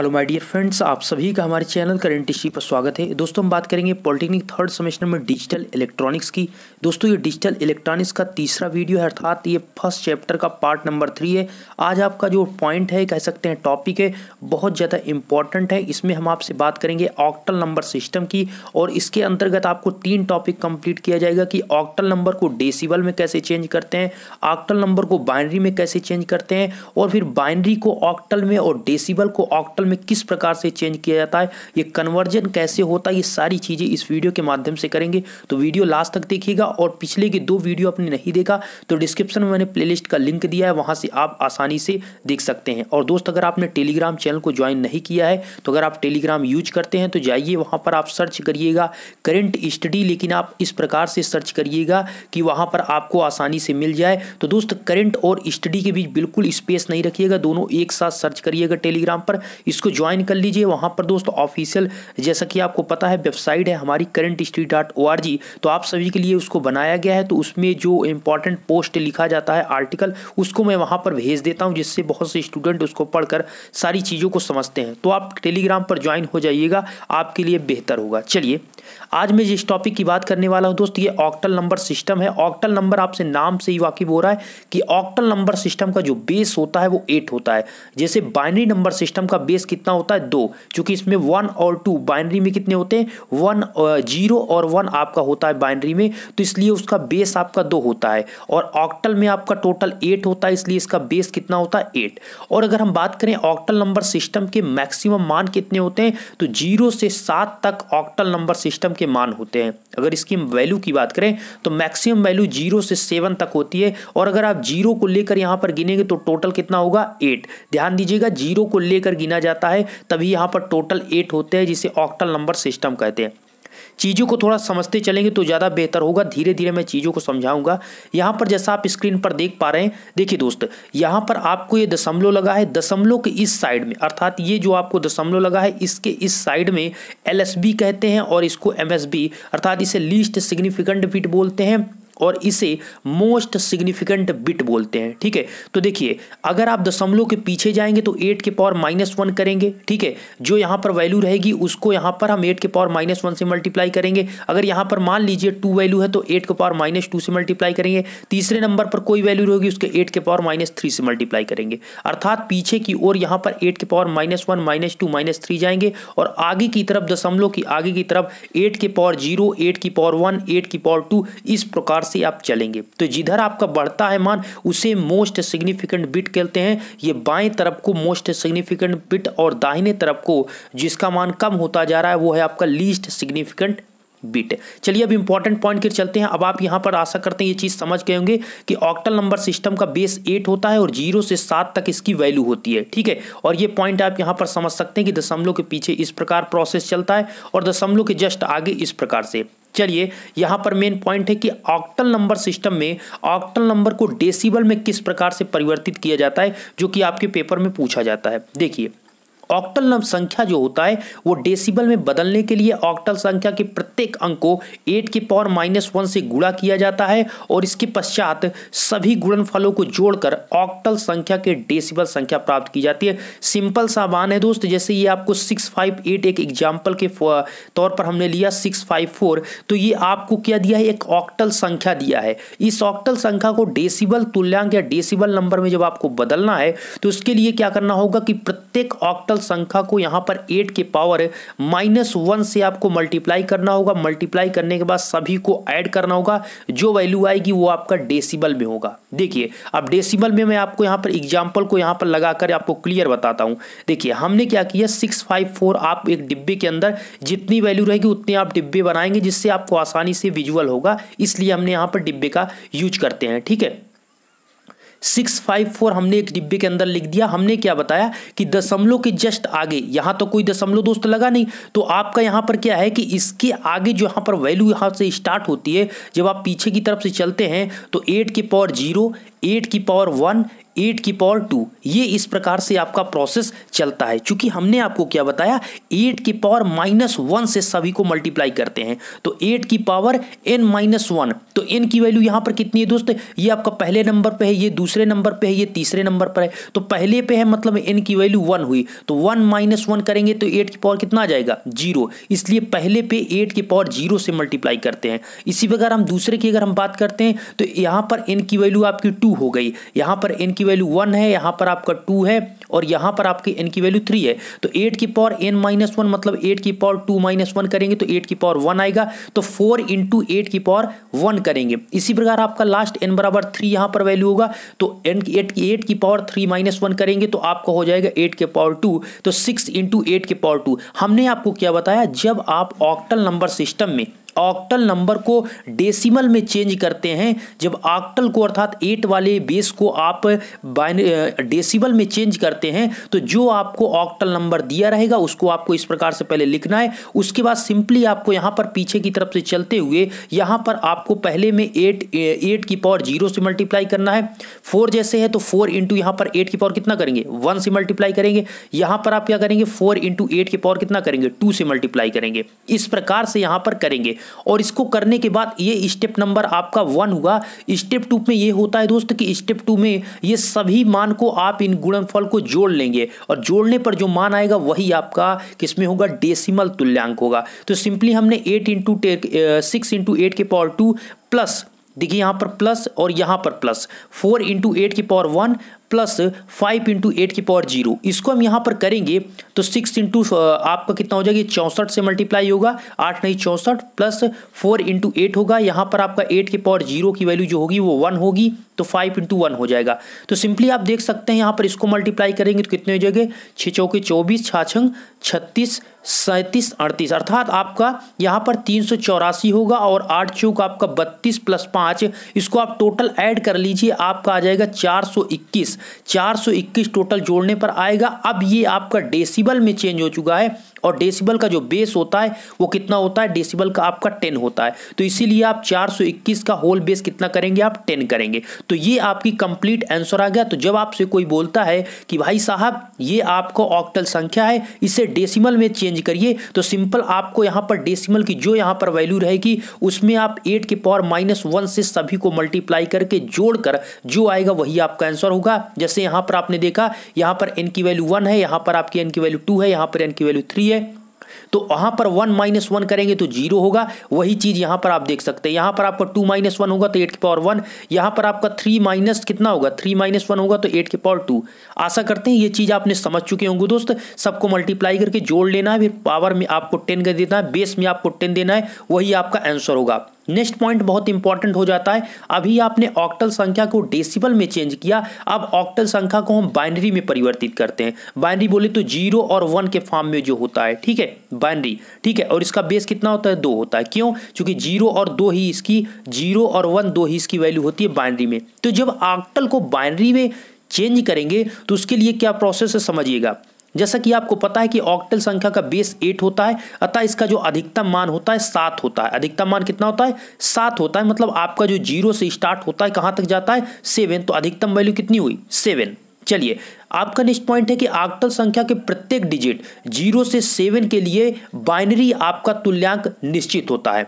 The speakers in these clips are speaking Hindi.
हेलो माय डियर फ्रेंड्स आप सभी का हमारे चैनल करेंट इशी पर स्वागत है दोस्तों हम बात करेंगे पॉलिटेक्निक थर्ड सेमेस्टर में डिजिटल इलेक्ट्रॉनिक्स की दोस्तों ये डिजिटल इलेक्ट्रॉनिक्स का तीसरा वीडियो है अर्थात ये फर्स्ट चैप्टर का पार्ट नंबर थ्री है आज आपका जो पॉइंट है कह सकते हैं टॉपिक है बहुत ज़्यादा इंपॉर्टेंट है इसमें हम आपसे बात करेंगे ऑक्टल नंबर सिस्टम की और इसके अंतर्गत आपको तीन टॉपिक कंप्लीट किया जाएगा कि ऑक्टल नंबर को डेसिबल में कैसे चेंज करते हैं ऑक्टल नंबर को बाइनरी में कैसे चेंज करते हैं और फिर बाइनरी को ऑक्टल में और डेसीबल को ऑक्टल में किस प्रकार से चेंज किया जाता है ये कन्वर्जन कैसे होता है ये सारी चीज़ें इस वीडियो के माध्यम से करेंगे तो वीडियो लास्ट तक देखिएगा और पिछले के दो वीडियो आपने नहीं देखा तो डिस्क्रिप्शन में मैंने प्ले का लिंक दिया है वहाँ से आप आसानी से देख सकते हैं और दोस्त अगर आपने टेलीग्राम चैनल को ज्वाइन नहीं किया है तो अगर आप टेलीग्राम यूज करते हैं तो जाइए वहाँ पर आप सर्च करिएगा करेंट स्टडी लेकिन आप इस प्रकार से सर्च करिएगा कि वहाँ पर आपको आसानी से मिल जाए तो दोस्त करंट और स्टडी के बीच बिल्कुल स्पेस नहीं रखिएगा दोनों एक साथ सर्च करिएगा टेलीग्राम पर इसको ज्वाइन कर लीजिए वहाँ पर दोस्तों ऑफिशियल जैसा कि आपको पता है वेबसाइट है हमारी करेंट स्ट्री डॉट ओ आर जी तो आप सभी के लिए उसको बनाया गया है तो उसमें जो इम्पोर्टेंट पोस्ट लिखा जाता है आर्टिकल उसको मैं वहाँ पर भेज देता हूँ जिससे बहुत से स्टूडेंट उसको पढ़कर सारी चीज़ों को समझते हैं तो आप टेलीग्राम पर ज्वाइन हो जाइएगा आपके लिए बेहतर होगा चलिए आज मैं जिस टॉपिक की बात करने वाला हूँ दोस्त ये ऑक्टल नंबर सिस्टम है ऑक्टल नंबर आपसे नाम से ही वाकिफ हो रहा है कि ऑक्टल नंबर सिस्टम का जो बेस होता है वो एट होता है जैसे बाइनरी नंबर सिस्टम का बेस बेस कितना होता है दो क्योंकि इसमें वन और टू बाइनरी में कितने होते हैं वन जीरो और वन आपका होता है बाइनरी में तो इसलिए उसका बेस आपका दो होता है और ऑक्टल में आपका टोटल एट होता है इसलिए इसका बेस कितना होता है एट और अगर हम बात करें ऑक्टल नंबर सिस्टम के मैक्सिमम मान कितने होते हैं तो जीरो से सात तक ऑक्टल नंबर सिस्टम के मान होते हैं अगर इसकी वैल्यू की बात करें तो मैक्सिमम वैल्यू जीरो से सेवन तक होती है और अगर आप जीरो को लेकर यहां पर गिनेंगे तो टोटल कितना होगा एट ध्यान दीजिएगा जीरो को लेकर गिना जा जाता है तभी यहाँ पर टोटल एट होते हैं जिसे ऑक्टल नंबर सिस्टम कहते हैं चीज़ों को थोड़ा समझते चलेंगे तो ज़्यादा बेहतर होगा धीरे धीरे मैं चीज़ों को समझाऊंगा यहाँ पर जैसा आप स्क्रीन पर देख पा रहे हैं देखिए दोस्त यहाँ पर आपको ये दशमलव लगा है दशमलव के इस साइड में अर्थात ये जो आपको दशमलव लगा है इसके इस साइड में एलएसबी कहते हैं और इसको एमएसबी अर्थात इसे लीस्ट सिग्निफिकेंट बीट बोलते हैं और इसे मोस्ट सिग्निफिकेंट बिट बोलते हैं ठीक है तो देखिए अगर आप दशमलव के पीछे जाएंगे तो एट के पावर माइनस वन करेंगे ठीक है जो यहाँ पर वैल्यू रहेगी उसको यहाँ पर हम एट के पावर माइनस वन से मल्टीप्लाई करेंगे अगर यहाँ पर मान लीजिए टू वैल्यू है तो एट के पावर माइनस टू से मल्टीप्लाई करेंगे तीसरे नंबर पर कोई वैल्यू रहेगी उसके एट के पावर माइनस थ्री से मल्टीप्लाई करेंगे अर्थात पीछे की ओर यहाँ पर एट के power minus one minus two minus three जाएंगे और आगे की तरफ दशमलव की आगे की तरफ एट के पावर जीरो एट की पावर वन एट की पावर टू इस प्रकार से आप चलेंगे तो जिधर आपका बढ़ता है मान उसे मोस्ट सिग्निफिकेंट बिट कहते हैं ये बाएं तरफ को मोस्ट सिग्निफिकेंट बिट और दाहिने तरफ को जिसका मान कम होता जा रहा है वो है आपका लीस्ट सिग्निफिकेंट बिट चलिए अब इंपॉर्टेंट पॉइंट की चलते हैं अब आप यहां पर आशा करते हैं ये चीज़ समझ गए होंगे कि ऑक्टल नंबर सिस्टम का बेस एट होता है और जीरो से सात तक इसकी वैल्यू होती है ठीक है और ये पॉइंट आप यहां पर समझ सकते हैं कि दशमलव के पीछे इस प्रकार प्रोसेस चलता है और दशमलव के जस्ट आगे इस प्रकार से चलिए यहाँ पर मेन पॉइंट है कि ऑक्टल नंबर सिस्टम में ऑक्टल नंबर को डेसिबल में किस प्रकार से परिवर्तित किया जाता है जो कि आपके पेपर में पूछा जाता है देखिए ऑक्टल संख्या जो होता है वो डेसिबल में बदलने के लिए ऑक्टल संख्या के प्रत्येक अंक को एट के पावर माइनस वन से गुणा किया जाता है और इसके पश्चात सभी गुणनफलों को जोड़कर ऑक्टल संख्या के डेसिबल संख्या प्राप्त की जाती है सिंपल सा मान है दोस्त जैसे ये आपको सिक्स फाइव एट एक एग्जाम्पल के तौर पर हमने लिया सिक्स फाइव फोर तो ये आपको क्या दिया है एक ऑक्टल संख्या दिया है इस ऑक्टल संख्या को डेसिबल तुल्यांक या डेसिबल नंबर में जब आपको बदलना है तो उसके लिए क्या करना होगा कि प्रत्येक ऑक्टल संख्या को यहाँ पर एट के पावर माइनस वन से आपको मल्टीप्लाई करना होगा मल्टीप्लाई करने के बाद सभी को ऐड करना होगा जो वैल्यू आएगी वो आपका डेसिबल में होगा देखिए अब डेसिबल में मैं आपको यहाँ पर एग्जाम्पल को यहाँ पर लगाकर आपको क्लियर बताता हूँ देखिए हमने क्या किया सिक्स आप एक डिब्बे के अंदर जितनी वैल्यू रहेगी उतने आप डिब्बे बनाएंगे जिससे आपको आसानी से विजुअल होगा इसलिए हमने यहाँ पर डिब्बे का यूज करते हैं ठीक है सिक्स फाइव फोर हमने एक डिब्बे के अंदर लिख दिया हमने क्या बताया कि दशमलव के जस्ट आगे यहाँ तो कोई दशमलव दोस्त लगा नहीं तो आपका यहाँ पर क्या है कि इसके आगे जो यहाँ पर वैल्यू यहाँ से स्टार्ट होती है जब आप पीछे की तरफ से चलते हैं तो एट की पावर जीरो एट की पावर वन एट की पावर टू ये इस प्रकार से आपका प्रोसेस चलता है चूंकि हमने आपको क्या बताया एट की पावर माइनस वन से सभी को मल्टीप्लाई करते हैं तो एट की पावर एन माइनस वन तो एन की वैल्यू यहां पर कितनी है दोस्त ये आपका पहले नंबर पे है ये दूसरे नंबर पे है ये तीसरे नंबर पर है तो पहले पे है मतलब एन की वैल्यू वन हुई तो वन माइनस वन करेंगे तो एट की पावर कितना आ जाएगा जीरो इसलिए पहले पे एट की पावर जीरो से मल्टीप्लाई करते हैं इसी प्रकार हम दूसरे की अगर हम बात करते हैं तो यहां पर एन की वैल्यू आपकी टू हो गई यहां पर एन की वैल्यू वन है यहाँ पर आपका टू है और यहाँ पर आपकी एन की वैल्यू थ्री है तो एट की पावर एन माइनस वन मतलब एट की पावर टू माइनस वन करेंगे तो एट की पावर वन आएगा तो फोर इंटू एट की पावर वन करेंगे इसी प्रकार आपका लास्ट एन बराबर थ्री यहाँ पर वैल्यू होगा तो एन एट की एट की पावर थ्री माइनस वन करेंगे तो आपका हो जाएगा एट के पावर टू तो सिक्स इंटू एट के पावर टू हमने आपको क्या बताया जब आप ऑक्टल नंबर सिस्टम में ऑक्टल नंबर को डेसिमल में चेंज करते हैं जब ऑक्टल को अर्थात एट वाले बेस को आप डेसिमल में चेंज करते हैं तो जो आपको ऑक्टल नंबर दिया रहेगा उसको आपको इस प्रकार से पहले लिखना है उसके बाद सिंपली आपको यहाँ पर पीछे की तरफ से चलते हुए यहाँ पर आपको पहले में एट एट की पावर जीरो से मल्टीप्लाई करना है फोर जैसे है तो फोर इंटू यहाँ पर एट की पावर कितना करेंगे वन से मल्टीप्लाई करेंगे यहाँ पर आप क्या करेंगे फोर इंटू एट की पावर कितना करेंगे टू से मल्टीप्लाई करेंगे इस प्रकार से यहाँ पर करेंगे और इसको करने के बाद ये स्टेप नंबर आपका वन हुआ स्टेप टू में ये होता है दोस्त कि स्टेप टू में ये सभी मान को आप इन गुणनफल को जोड़ लेंगे और जोड़ने पर जो मान आएगा वही आपका किसमें होगा डेसिमल तुल्यांक होगा तो सिंपली हमने eight into six into eight के पावर टू प्लस देखिए यहाँ पर प्लस और यहाँ पर प्लस फोर इंटू एट की power one plus five into eight की पावर जीरो इसको हम यहाँ पर करेंगे तो सिक्स इंटू uh, आपका कितना हो जाएगा चौंसठ से मल्टीप्लाई होगा आठ नहीं चौंसठ प्लस फोर इंटू एट होगा यहाँ पर आपका एट की पावर जीरो की वैल्यू जो होगी वो वन होगी तो फाइव इंटू वन हो जाएगा तो सिंपली आप देख सकते हैं यहाँ पर इसको मल्टीप्लाई करेंगे तो कितने हो जाएंगे छः चौके चौबीस छाछंग छत्तीस सैंतीस अड़तीस अर्थात आपका यहाँ पर तीन सौ चौरासी होगा और आठ चौक आपका बत्तीस प्लस पाँच इसको आप टोटल ऐड कर लीजिए आपका आ जाएगा चार सौ इक्कीस 421 टोटल जोड़ने पर आएगा अब ये आपका डेसिबल में चेंज हो चुका है और डेसिबल का जो बेस होता है वो कितना होता है डेसिबल का आपका टेन होता है तो इसीलिए आप 421 का होल बेस कितना करेंगे आप टेन करेंगे तो ये आपकी कंप्लीट आंसर आ गया तो जब आपसे कोई बोलता है कि भाई साहब ये आपको ऑक्टल संख्या है इसे डेसिमल में चेंज करिए तो सिंपल आपको यहाँ पर डेसिमल की जो यहाँ पर वैल्यू रहेगी उसमें आप एट के पावर माइनस वन से सभी को मल्टीप्लाई करके जोड़कर जो आएगा वही आपका आंसर होगा जैसे यहाँ पर आपने देखा यहाँ पर एन की वैल्यू वन है यहाँ पर आपकी एन की वैल्यू टू है यहाँ पर एन की वैल्यू थ्री होती है तो वहां पर वन माइनस वन करेंगे तो जीरो होगा वही चीज यहां पर आप देख सकते हैं यहां पर आपका टू माइनस वन होगा तो एट के पावर वन यहां पर आपका थ्री माइनस कितना होगा थ्री माइनस वन होगा तो एट के पावर टू आशा करते हैं ये चीज आपने समझ चुके होंगे दोस्त सबको मल्टीप्लाई करके जोड़ लेना है फिर पावर में आपको टेन कर देना है बेस में आपको टेन देना है वही आपका आंसर होगा नेक्स्ट पॉइंट बहुत इंपॉर्टेंट हो जाता है अभी आपने ऑक्टल संख्या को डेसिबल में चेंज किया अब ऑक्टल संख्या को हम बाइनरी में परिवर्तित करते हैं बाइनरी बोले तो जीरो और वन के फॉर्म में जो होता है ठीक है बाइनरी ठीक है और इसका बेस कितना होता है दो होता है क्यों क्योंकि जीरो और दो ही इसकी जीरो और वन दो ही इसकी वैल्यू होती है बाइनरी में तो जब ऑक्टल को बाइनरी में चेंज करेंगे तो उसके लिए क्या प्रोसेस है समझिएगा जैसा कि आपको पता है कि ऑक्टल संख्या का बेस एट होता है अतः इसका जो अधिकतम मान होता है सात होता है अधिकतम मान कितना होता है सात होता है मतलब आपका जो जीरो से स्टार्ट होता है कहां तक जाता है सेवन तो अधिकतम वैल्यू कितनी हुई सेवन चलिए आपका नेक्स्ट पॉइंट है कि ऑक्टल संख्या के प्रत्येक डिजिट जीरो से सेवन के लिए बाइनरी आपका तुल्यांक निश्चित होता है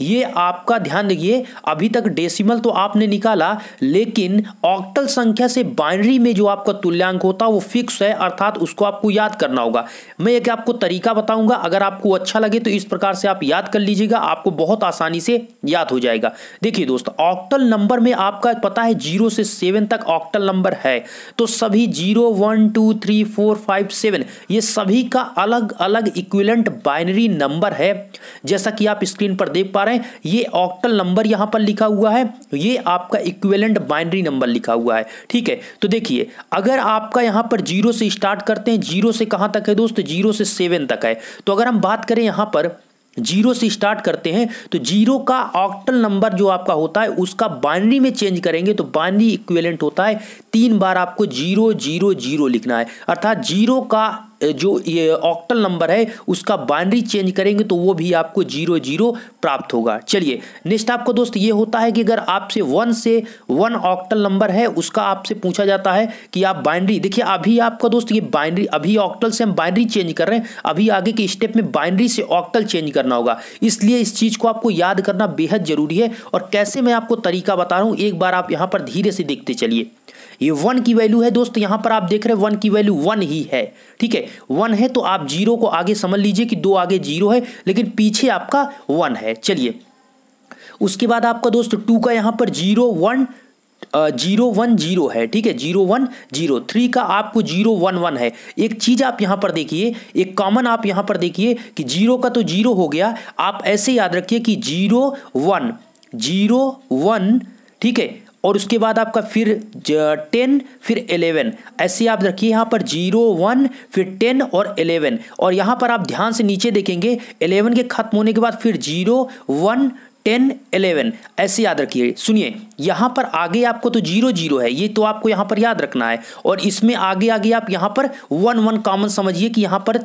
ये आपका ध्यान रखिए अभी तक डेसिमल तो आपने निकाला लेकिन ऑक्टल संख्या से बाइनरी में जो आपका तुल्यांक होता है वो फिक्स है अर्थात उसको आपको याद करना होगा मैं एक आपको तरीका बताऊंगा अगर आपको अच्छा लगे तो इस प्रकार से आप याद कर लीजिएगा आपको बहुत आसानी से याद हो जाएगा देखिए दोस्तों ऑक्टल नंबर में आपका पता है जीरो से सेवन तक ऑक्टल नंबर है तो सभी zero one two three four five seven ये सभी का अलग अलग इक्विलेंट बाइनरी नंबर है जैसा कि आप स्क्रीन पर देख पा पा रहे हैं ये ऑक्टल नंबर यहां पर लिखा हुआ है ये आपका इक्विवेलेंट बाइनरी नंबर लिखा हुआ है ठीक है तो देखिए अगर आपका यहां पर जीरो से स्टार्ट करते हैं जीरो से कहां तक है दोस्त जीरो से सेवन तक है तो अगर हम बात करें यहां पर जीरो से स्टार्ट करते हैं तो जीरो का ऑक्टल नंबर जो आपका होता है उसका बाइनरी में चेंज करेंगे तो बाइनरी इक्विवेलेंट होता है तीन बार आपको जीरो जीरो जीरो लिखना है अर्थात जीरो का जो ये ऑक्टल नंबर है उसका बाइनरी चेंज करेंगे तो वो भी आपको जीरो जीरो प्राप्त होगा चलिए नेक्स्ट आपको दोस्त ये होता है कि अगर आपसे वन से वन ऑक्टल नंबर है उसका आपसे पूछा जाता है कि आप बाइनरी देखिए अभी आपका दोस्त ये बाइनरी अभी ऑक्टल से हम बाइनरी चेंज कर रहे हैं अभी आगे के स्टेप में बाइनरी से ऑक्टल चेंज करना होगा इसलिए इस चीज़ को आपको याद करना बेहद ज़रूरी है और कैसे मैं आपको तरीका बता रहा हूँ एक बार आप यहाँ पर धीरे से देखते चलिए ये वन की वैल्यू है दोस्त यहां पर आप देख रहे हैं वन की वैल्यू वन ही है ठीक है वन है तो आप जीरो को आगे समझ लीजिए कि दो आगे जीरो है लेकिन पीछे आपका वन है चलिए उसके बाद आपका दोस्त टू का यहां पर zero one zero one zero है ठीक है जीरो वन जीरो थ्री का आपको जीरो वन वन है एक चीज़ आप यहां पर देखिए एक कॉमन आप यहां पर देखिए कि जीरो का तो जीरो हो गया आप ऐसे याद रखिए कि जीरो वन जीरो वन ठीक है और उसके बाद आपका फिर टेन फिर एलेवन ऐसे आप रखिए यहाँ पर जीरो वन फिर टेन और एलेवन और यहाँ पर आप ध्यान से नीचे देखेंगे एलेवन के खत्म होने के बाद फिर जीरो वन टेन एलेवन ऐसे याद रखिए सुनिए यहाँ पर आगे आपको तो जीरो जीरो है ये तो आपको यहाँ पर याद रखना है और इसमें आगे आगे आप यहाँ पर वन वन कॉमन समझिए कि यहाँ पर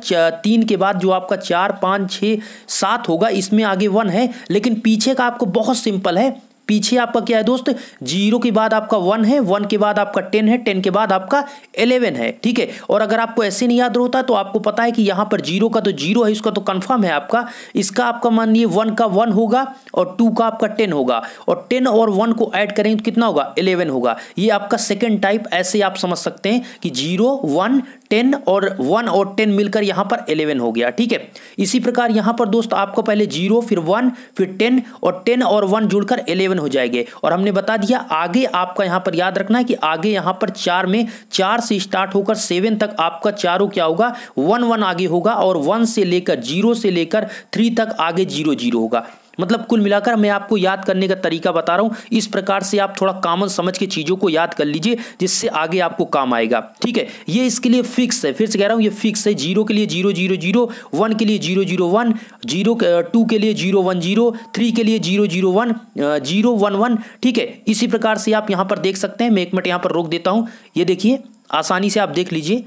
तीन के बाद जो आपका चार पाँच छः सात होगा इसमें आगे वन है लेकिन पीछे का आपको बहुत सिंपल है पीछे आपका क्या है दोस्त जीरो के बाद आपका वन है वन के बाद आपका टेन है टेन के बाद आपका इलेवन है ठीक है और अगर आपको ऐसे नहीं याद रहता तो आपको पता है कि यहाँ पर जीरो का तो जीरो है इसका तो कन्फर्म है आपका इसका आपका मानिए वन का वन होगा और टू का आपका टेन होगा और टेन और वन को ऐड करेंगे तो कितना होगा इलेवन होगा ये आपका सेकेंड टाइप ऐसे आप समझ सकते हैं कि जीरो वन टेन और वन और टेन मिलकर यहाँ पर एलेवन हो गया ठीक है इसी प्रकार यहाँ पर दोस्त आपको पहले जीरो फिर वन फिर टेन और टेन और वन जुड़कर एलेवन हो जाएंगे और हमने बता दिया आगे आपका यहाँ पर याद रखना है कि आगे यहाँ पर चार में चार से स्टार्ट होकर सेवन तक आपका चारों क्या होगा वन वन आगे होगा और वन से लेकर जीरो से लेकर थ्री तक आगे जीरो जीरो होगा मतलब कुल मिलाकर मैं आपको याद करने का तरीका बता रहा हूँ इस प्रकार से आप थोड़ा कॉमन समझ के चीज़ों को याद कर लीजिए जिससे आगे आपको काम आएगा ठीक है ये इसके लिए फिक्स है फिर से कह रहा हूँ ये फिक्स है जीरो के लिए जीरो जीरो जीरो वन के लिए zero zero one zero two के लिए जीरो वन जीरो थ्री के लिए zero zero one zero one one ठीक है इसी प्रकार से आप यहाँ पर देख सकते हैं मैं एक मिनट यहाँ पर रोक देता हूँ ये देखिए आसानी से आप देख लीजिए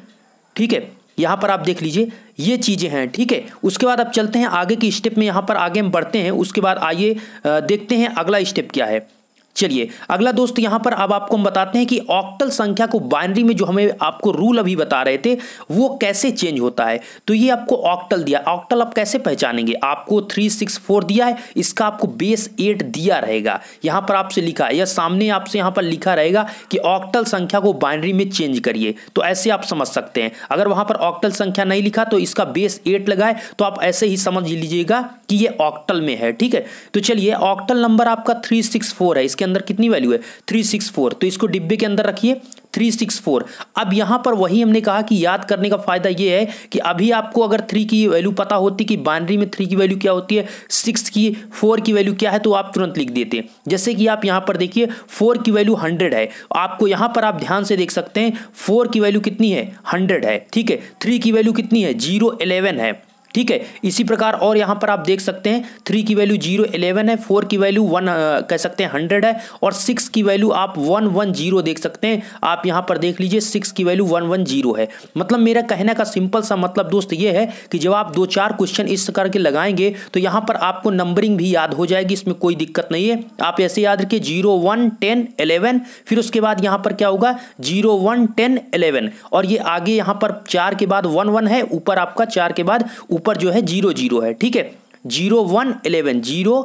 ठीक है यहाँ पर आप देख लीजिए ये चीज़ें हैं ठीक है उसके बाद आप चलते हैं आगे की स्टेप में यहाँ पर आगे हम बढ़ते हैं उसके बाद आइए देखते हैं अगला स्टेप क्या है चलिए अगला दोस्त यहां पर अब आपको हम बताते हैं कि ऑक्टल संख्या को बाइनरी में जो हमें आपको रूल अभी बता रहे थे वो कैसे चेंज होता है तो ये आपको ऑक्टल दिया ऑक्टल आप कैसे पहचानेंगे आपको थ्री सिक्स फोर दिया है इसका आपको बेस एट दिया रहेगा यहां पर आपसे लिखा है या सामने आपसे यहां पर लिखा रहेगा कि ऑक्टल संख्या को बाइनरी में चेंज करिए तो ऐसे आप समझ सकते हैं अगर वहां पर ऑक्टल संख्या नहीं लिखा तो इसका बेस एट लगाए तो आप ऐसे ही समझ लीजिएगा कि ये ऑक्टल में है ठीक है तो चलिए ऑक्टल नंबर आपका थ्री सिक्स फोर है इसके अंदर कितनी वैल्यू है थ्री सिक्स फोर तो इसको डिब्बे के अंदर रखिए थ्री सिक्स फोर अब यहाँ पर वही हमने कहा कि याद करने का फायदा ये है कि अभी आपको अगर थ्री की वैल्यू पता होती कि बाइनरी में थ्री की वैल्यू क्या होती है सिक्स की फोर की वैल्यू क्या है तो आप तुरंत लिख देते जैसे कि आप यहाँ पर देखिए फोर की वैल्यू हंड्रेड है आपको यहाँ पर आप ध्यान से देख सकते हैं फोर की वैल्यू कितनी है हंड्रेड है ठीक है थ्री की वैल्यू कितनी है जीरो इलेवन है ठीक है इसी प्रकार और यहाँ पर आप देख सकते हैं थ्री की वैल्यू जीरो इलेवन है फोर की वैल्यू वन कह सकते हैं हंड्रेड है और सिक्स की वैल्यू आप वन वन जीरो देख सकते हैं आप यहाँ पर देख लीजिए सिक्स की वैल्यू वन वन जीरो है मतलब मेरा कहने का सिंपल सा मतलब दोस्त ये है कि जब आप दो चार क्वेश्चन इस प्रकार के लगाएंगे तो यहाँ पर आपको नंबरिंग भी याद हो जाएगी इसमें कोई दिक्कत नहीं है आप ऐसे याद रखिए जीरो वन टेन एलेवन फिर उसके बाद यहाँ पर क्या होगा जीरो वन टेन एलेवन और ये आगे यहाँ पर चार के बाद वन वन है ऊपर आपका चार के बाद ऊपर जो है जीरो जीरो है ठीक है zero one eleven zero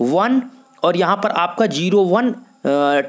one और यहाँ पर आपका जीरो वन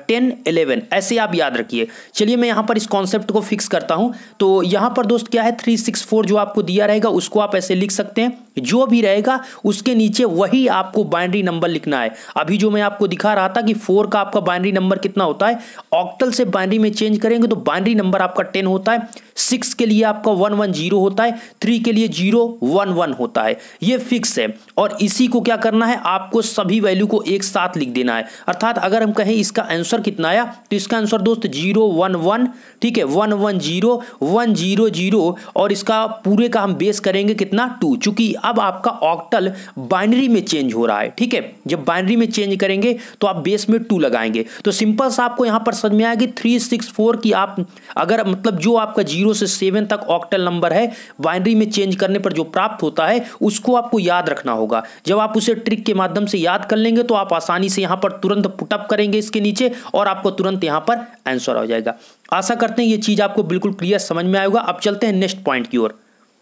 टेन एलेवन ऐसे आप याद रखिए चलिए मैं यहाँ पर इस कॉन्सेप्ट को फिक्स करता हूँ तो यहाँ पर दोस्त क्या है थ्री सिक्स फोर जो आपको दिया रहेगा उसको आप ऐसे लिख सकते हैं जो भी रहेगा उसके नीचे वही आपको बाइनरी नंबर लिखना है अभी जो मैं आपको दिखा रहा था कि फोर का आपका बाइनरी नंबर कितना होता है ऑक्टल से बाइनरी में चेंज करेंगे तो बाइनरी नंबर आपका टेन होता है सिक्स के लिए आपका वन वन जीरो होता है थ्री के लिए जीरो वन वन होता है ये फिक्स है और इसी को क्या करना है आपको सभी वैल्यू को एक साथ लिख देना है अर्थात अगर हम कहें इसका आंसर कितना आया तो इसका आंसर दोस्त जीरो वन वन ठीक है one one zero one zero zero और इसका पूरे का हम बेस करेंगे कितना टू चूंकि अब आपका ऑक्टल बाइनरी में चेंज हो रहा है ठीक है जब बाइनरी में चेंज करेंगे तो आप बेस में टू लगाएंगे तो सिंपल सा आपको यहां पर समझ में आएगी थ्री सिक्स फोर की आप अगर मतलब जो आपका जीरो जीरो से सेवन तक ऑक्टल नंबर है बाइनरी में चेंज करने पर जो प्राप्त होता है उसको आपको याद रखना होगा जब आप उसे ट्रिक के माध्यम से याद कर लेंगे तो आप आसानी से यहाँ पर तुरंत पुटअप करेंगे इसके नीचे और आपको तुरंत यहाँ पर आंसर हो जाएगा आशा करते हैं ये चीज़ आपको बिल्कुल क्लियर समझ में आएगा अब चलते हैं नेक्स्ट पॉइंट की ओर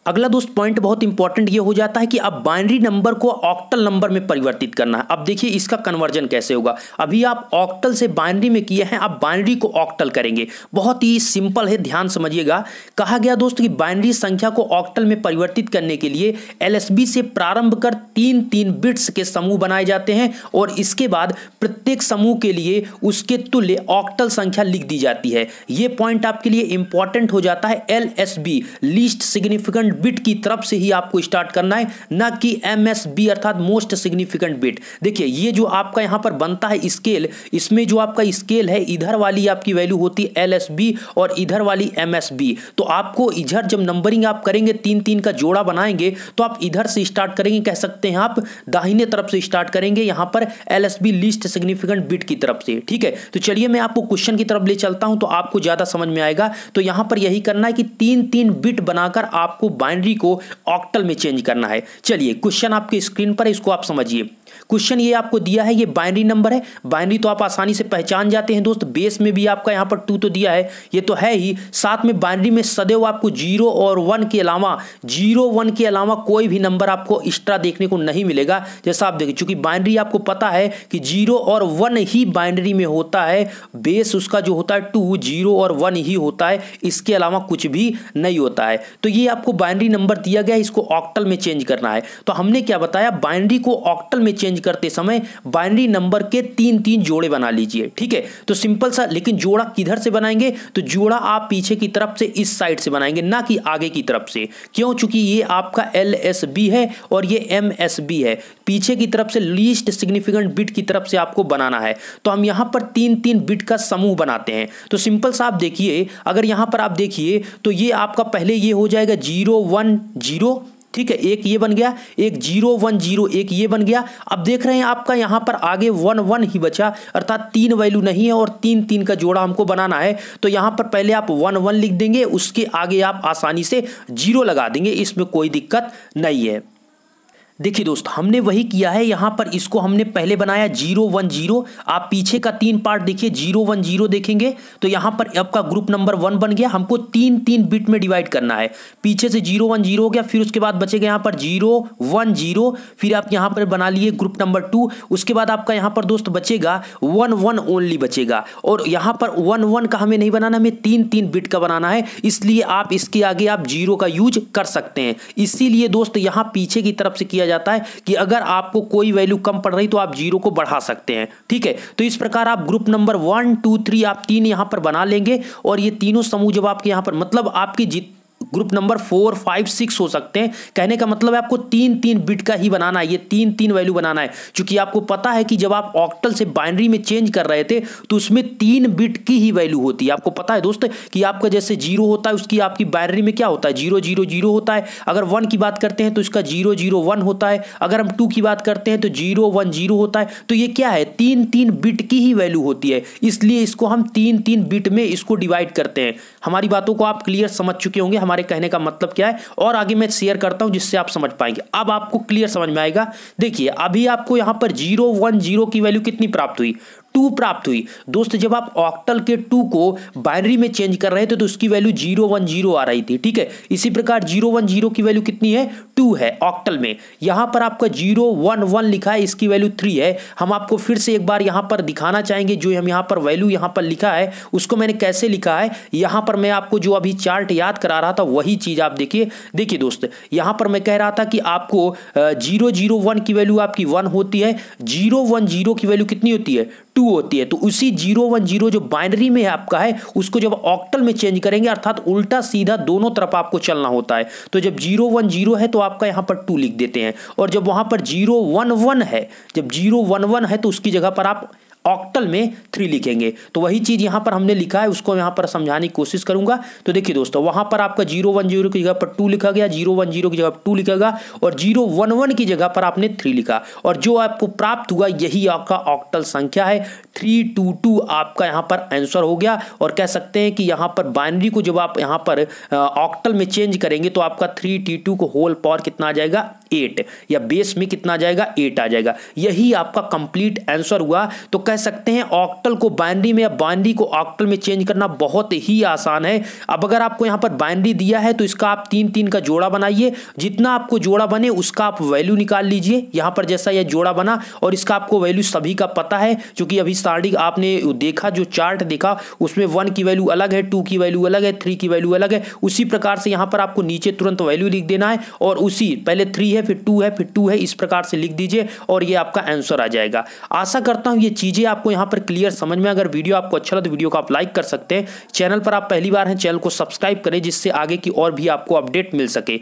अगला दोस्त पॉइंट बहुत इंपॉर्टेंट ये हो जाता है कि अब बाइनरी नंबर को ऑक्टल नंबर में परिवर्तित करना है अब देखिए इसका कन्वर्जन कैसे होगा अभी आप ऑक्टल से बाइनरी में किए हैं आप बाइनरी को ऑक्टल करेंगे बहुत ही सिंपल है ध्यान समझिएगा कहा गया दोस्त कि बाइनरी संख्या को ऑक्टल में परिवर्तित करने के लिए एल से प्रारंभ कर तीन तीन बिट्स के समूह बनाए जाते हैं और इसके बाद प्रत्येक समूह के लिए उसके तुल्य ऑक्टल संख्या लिख दी जाती है ये पॉइंट आपके लिए इंपॉर्टेंट हो जाता है L least significant significant bit की तरफ से ही आपको स्टार्ट करना है ना कि एम अर्थात मोस्ट सिग्निफिकेंट बिट देखिए ये जो आपका यहाँ पर बनता है स्केल इसमें जो आपका स्केल है इधर वाली आपकी वैल्यू होती है एल और इधर वाली एम तो आपको इधर जब नंबरिंग आप करेंगे तीन तीन का जोड़ा बनाएंगे तो आप इधर से स्टार्ट करेंगे कह सकते हैं आप दाहिने तरफ से स्टार्ट करेंगे यहाँ पर एल लिस्ट सिग्निफिकेंट बिट की तरफ से ठीक है तो चलिए मैं आपको क्वेश्चन की तरफ ले चलता हूँ तो आपको ज़्यादा समझ में आएगा तो यहाँ पर यही करना है कि तीन तीन बिट बनाकर आपको बाइनरी को ऑक्टल में चेंज करना है चलिए क्वेश्चन आपके स्क्रीन पर है इसको आप समझिए क्वेश्चन ये आपको दिया है ये बाइनरी नंबर है बाइनरी तो आप आसानी से पहचान जाते हैं दोस्त बेस में भी आपका यहाँ पर टू तो दिया है ये तो है ही साथ में बाइनरी में सदैव आपको जीरो और वन के अलावा जीरो वन के अलावा कोई भी नंबर आपको एक्स्ट्रा देखने को नहीं मिलेगा जैसा आप देखिए चूंकि बाइनरी आपको पता है कि जीरो और वन ही बाइनरी में होता है बेस उसका जो होता है टू जीरो और वन ही होता है इसके अलावा कुछ भी नहीं होता है तो ये आपको बाइनरी नंबर दिया गया है इसको ऑक्टल में चेंज करना है तो हमने क्या बताया बाइनरी को ऑक्टल में चेंज करते समय बाइनरी नंबर के तीन तीन जोड़े बना लीजिए ठीक है तो सिंपल सा लेकिन जोड़ा किधर से बनाएंगे तो जोड़ा आप पीछे की तरफ से इस साइड से बनाएंगे ना कि आगे की तरफ से क्यों चूंकि ये आपका एल एस बी है और ये एम एस बी है पीछे की तरफ से लीस्ट सिग्निफिकेंट बिट की तरफ से आपको बनाना है तो हम यहां पर तीन तीन बिट का समूह बनाते हैं तो सिंपल सा आप देखिए अगर यहां पर आप देखिए तो ये आपका पहले ये हो जाएगा जीरो वन जीरो ठीक है एक ये बन गया एक जीरो वन जीरो एक ये बन गया अब देख रहे हैं आपका यहाँ पर आगे वन वन ही बचा अर्थात तीन वैल्यू नहीं है और तीन तीन का जोड़ा हमको बनाना है तो यहाँ पर पहले आप वन वन लिख देंगे उसके आगे आप आसानी से जीरो लगा देंगे इसमें कोई दिक्कत नहीं है देखिए दोस्त हमने वही किया है यहाँ पर इसको हमने पहले बनाया जीरो वन जीरो आप पीछे का तीन पार्ट देखिए जीरो वन जीरो देखेंगे तो यहाँ पर आपका ग्रुप नंबर वन बन गया हमको तीन तीन बिट में डिवाइड करना है पीछे से जीरो वन जीरो हो गया फिर उसके बाद बचेगा यहाँ पर जीरो वन जीरो फिर आप यहाँ पर बना लिए ग्रुप नंबर टू उसके बाद आपका यहाँ पर दोस्त बचेगा वन वन ओनली बचेगा और यहाँ पर वन वन का हमें नहीं बनाना हमें तीन तीन बिट का बनाना है इसलिए आप इसके आगे आप जीरो का यूज कर सकते हैं इसीलिए दोस्त यहाँ पीछे की तरफ से किया जाता है कि अगर आपको कोई वैल्यू कम पड़ रही तो आप जीरो को बढ़ा सकते हैं ठीक है तो इस प्रकार आप group number one two three आप तीन यहां पर बना लेंगे और ये तीनों समूह जब आपके यहां पर मतलब आपकी जित group number four five six हो सकते हैं कहने का मतलब है आपको तीन तीन बिट का ही बनाना है ये तीन तीन वैल्यू बनाना है क्योंकि आपको पता है कि जब आप ऑक्टल से बाइनरी में चेंज कर रहे थे तो उसमें तीन बिट की ही वैल्यू होती है आपको पता है दोस्त कि आपका जैसे जीरो होता है उसकी आपकी बाइनरी में क्या होता है जीरो जीरो जीरो होता है अगर वन की बात करते हैं तो इसका जीरो जीरो वन होता है अगर हम टू की बात करते हैं तो जीरो वन जीरो होता है तो ये क्या है तीन तीन बिट की ही वैल्यू होती है इसलिए इसको हम तीन तीन बिट में इसको डिवाइड करते हैं हमारी बातों को आप क्लियर समझ चुके होंगे हमारे हमारे कहने का मतलब क्या है और आगे मैं शेयर करता हूँ जिससे आप समझ पाएंगे अब आपको क्लियर समझ में आएगा देखिए अभी आपको यहाँ पर जीरो वन जीरो की वैल्यू कितनी प्राप्त हुई टू प्राप्त हुई दोस्त जब आप ऑक्टल के टू को बाइनरी में चेंज कर रहे थे तो उसकी वैल्यू जीरो वन जीरो आ रही थी ठीक है इसी प्रकार जीरो वन जीरो की वैल्यू कितनी है टू है ऑक्टल में यहाँ पर आपका जीरो वन वन लिखा है इसकी वैल्यू थ्री है हम आपको फिर से एक बार यहां पर दिखाना चाहेंगे जो हम यहाँ पर वैल्यू यहाँ पर लिखा है उसको मैंने कैसे लिखा है यहाँ पर मैं आपको जो अभी चार्ट याद करा रहा था वही चीज़ आप देखिए देखिए दोस्त यहाँ पर मैं कह रहा था कि आपको जीरो जीरो वन की वैल्यू आपकी वन होती है जीरो वन जीरो की वैल्यू कितनी होती है टू होती है तो उसी जीरो वन जीरो जो बाइनरी में आपका है उसको जब ऑक्टल में चेंज करेंगे अर्थात उल्टा सीधा दोनों तरफ आपको चलना होता है तो जब जीरो वन जीरो है तो आपका यहाँ पर टू लिख देते हैं और जब वहाँ पर जीरो वन वन है जब जीरो वन वन है तो उसकी जगह पर आप ऑक्टल में थ्री लिखेंगे तो वही चीज़ यहां पर हमने लिखा है उसको यहां पर समझाने की कोशिश करूंगा तो देखिए दोस्तों वहां पर आपका जीरो वन जीरो की जगह पर टू लिखा गया जीरो वन जीरो की जगह पर टू लिखा गया और जीरो वन वन की जगह पर आपने थ्री लिखा और जो आपको प्राप्त हुआ यही आपका ऑक्टल संख्या है थ्री टू टू आपका यहां पर आंसर हो गया और कह सकते हैं कि यहां पर बाइनरी को जब आप यहां पर ऑक्टल में चेंज करेंगे तो आपका थ्री टी टू को होल पावर कितना आ जाएगा एट या बेस में कितना आ जाएगा एट आ जाएगा यही आपका कंप्लीट आंसर हुआ तो कह कह सकते हैं ऑक्टल को बाइनरी में या बाइनरी को ऑक्टल में चेंज करना बहुत ही आसान है अब अगर आपको यहाँ पर बाइनरी दिया है तो इसका आप तीन तीन का जोड़ा बनाइए जितना आपको जोड़ा बने उसका आप वैल्यू निकाल लीजिए यहाँ पर जैसा यह जोड़ा बना और इसका आपको वैल्यू सभी का पता है क्योंकि अभी स्टार्टिंग आपने देखा जो चार्ट देखा उसमें वन की वैल्यू अलग है टू की वैल्यू अलग है थ्री की वैल्यू अलग है उसी प्रकार से यहाँ पर आपको नीचे तुरंत वैल्यू लिख देना है और उसी पहले थ्री है फिर टू है फिर टू है इस प्रकार से लिख दीजिए और ये आपका आंसर आ जाएगा आशा करता हूँ ये चीज़ें चीज़ें आपको यहाँ पर क्लियर समझ में अगर वीडियो आपको अच्छा लगा तो वीडियो को आप लाइक कर सकते हैं चैनल पर आप पहली बार हैं चैनल को सब्सक्राइब करें जिससे आगे की और भी आपको अपडेट मिल सके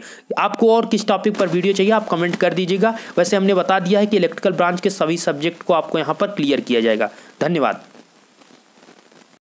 आपको और किस टॉपिक पर वीडियो चाहिए आप कमेंट कर दीजिएगा वैसे हमने बता दिया है कि इलेक्ट्रिकल ब्रांच के सभी सब्जेक्ट को आपको यहाँ पर क्लियर किया जाएगा धन्यवाद